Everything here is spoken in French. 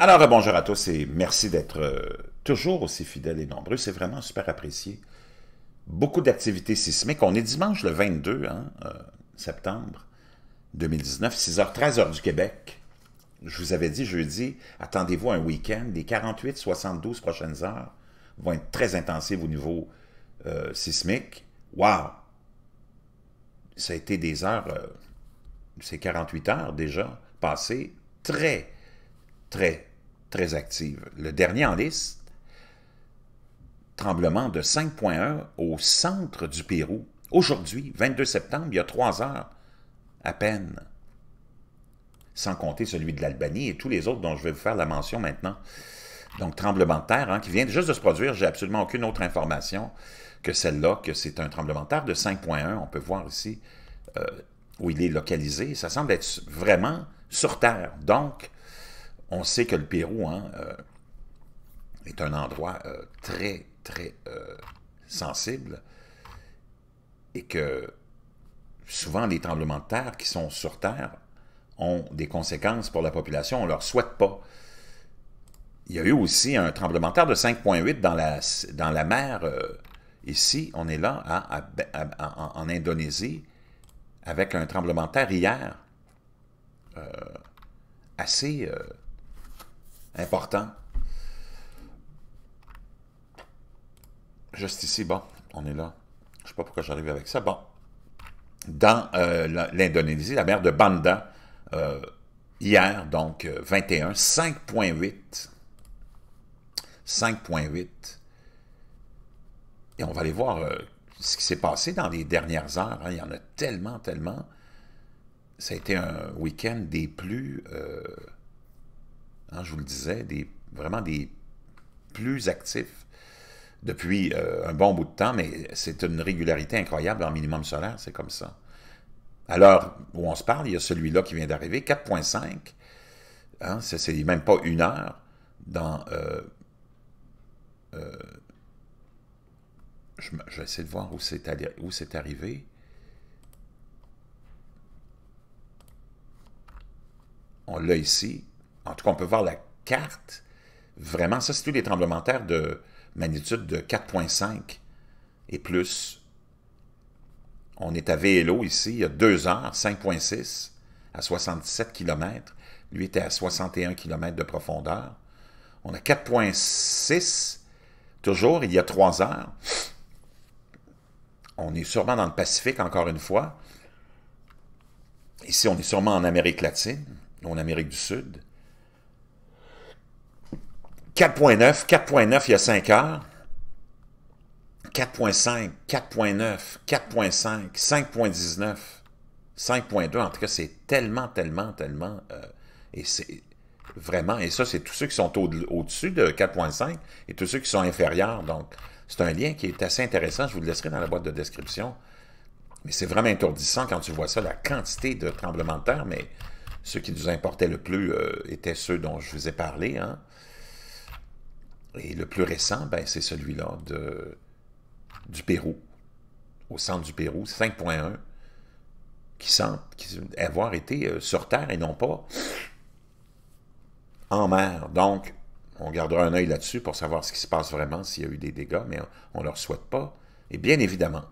Alors, euh, bonjour à tous et merci d'être euh, toujours aussi fidèles et nombreux. C'est vraiment super apprécié. Beaucoup d'activités sismiques. On est dimanche le 22 hein, euh, septembre 2019, 6h, 13h du Québec. Je vous avais dit jeudi, attendez-vous un week-end. Les 48-72 prochaines heures vont être très intensives au niveau sismique. Wow! Ça a été des heures, ces 48 heures déjà passées, très, très très active. Le dernier en liste, tremblement de 5.1 au centre du Pérou, aujourd'hui, 22 septembre, il y a trois heures à peine. Sans compter celui de l'Albanie et tous les autres dont je vais vous faire la mention maintenant. Donc, tremblement de terre hein, qui vient juste de se produire. J'ai absolument aucune autre information que celle-là, que c'est un tremblement de terre de 5.1. On peut voir ici euh, où il est localisé. Ça semble être vraiment sur Terre. Donc, on sait que le Pérou hein, euh, est un endroit euh, très, très euh, sensible et que souvent les tremblements de terre qui sont sur Terre ont des conséquences pour la population. On ne leur souhaite pas. Il y a eu aussi un tremblement de terre de 5,8 dans la, dans la mer. ici, on est là en Indonésie avec un tremblement de terre hier assez important. Juste ici, bon, on est là. Je ne sais pas pourquoi j'arrive avec ça. Bon. Dans euh, l'Indonésie, la mer de Banda, euh, hier, donc 21, 5.8. 5.8. Et on va aller voir euh, ce qui s'est passé dans les dernières heures. Hein. Il y en a tellement, tellement. Ça a été un week-end des plus... Hein, je vous le disais, vraiment des plus actifs depuis euh, un bon bout de temps, mais c'est une régularité incroyable en minimum solaire, c'est comme ça. Alors, où on se parle, il y a celui-là qui vient d'arriver, 4.5, hein, c'est même pas une heure dans... Euh, euh, je vais essayer de voir où c'est arrivé. On l'a ici qu'on peut voir la carte. Vraiment, ça, c'est tous les tremblements de terre de magnitude de 4,5 et plus. On est à Vélo ici, il y a deux heures, 5,6 à 67 km. Lui était à 61 km de profondeur. On a 4,6 toujours, il y a trois heures. On est sûrement dans le Pacifique, encore une fois. Ici, on est sûrement en Amérique latine, ou en Amérique du Sud. 4.9, 4.9 il y a 5 heures. 4.5, 4.9, 4.5, 5.19, 5.2. En tout cas, c'est tellement, tellement, tellement... Euh, et c'est vraiment... Et ça, c'est tous ceux qui sont au-dessus de 4.5 et tous ceux qui sont inférieurs. Donc, c'est un lien qui est assez intéressant. Je vous le laisserai dans la boîte de description. Mais c'est vraiment étourdissant quand tu vois ça, la quantité de tremblements de terre. Mais ceux qui nous importaient le plus euh, étaient ceux dont je vous ai parlé. Hein. Et le plus récent, ben, c'est celui-là du Pérou, au centre du Pérou, 5.1, qui semble avoir été euh, sur Terre et non pas en mer. Donc, on gardera un œil là-dessus pour savoir ce qui se passe vraiment, s'il y a eu des dégâts, mais on ne leur souhaite pas. Et bien évidemment,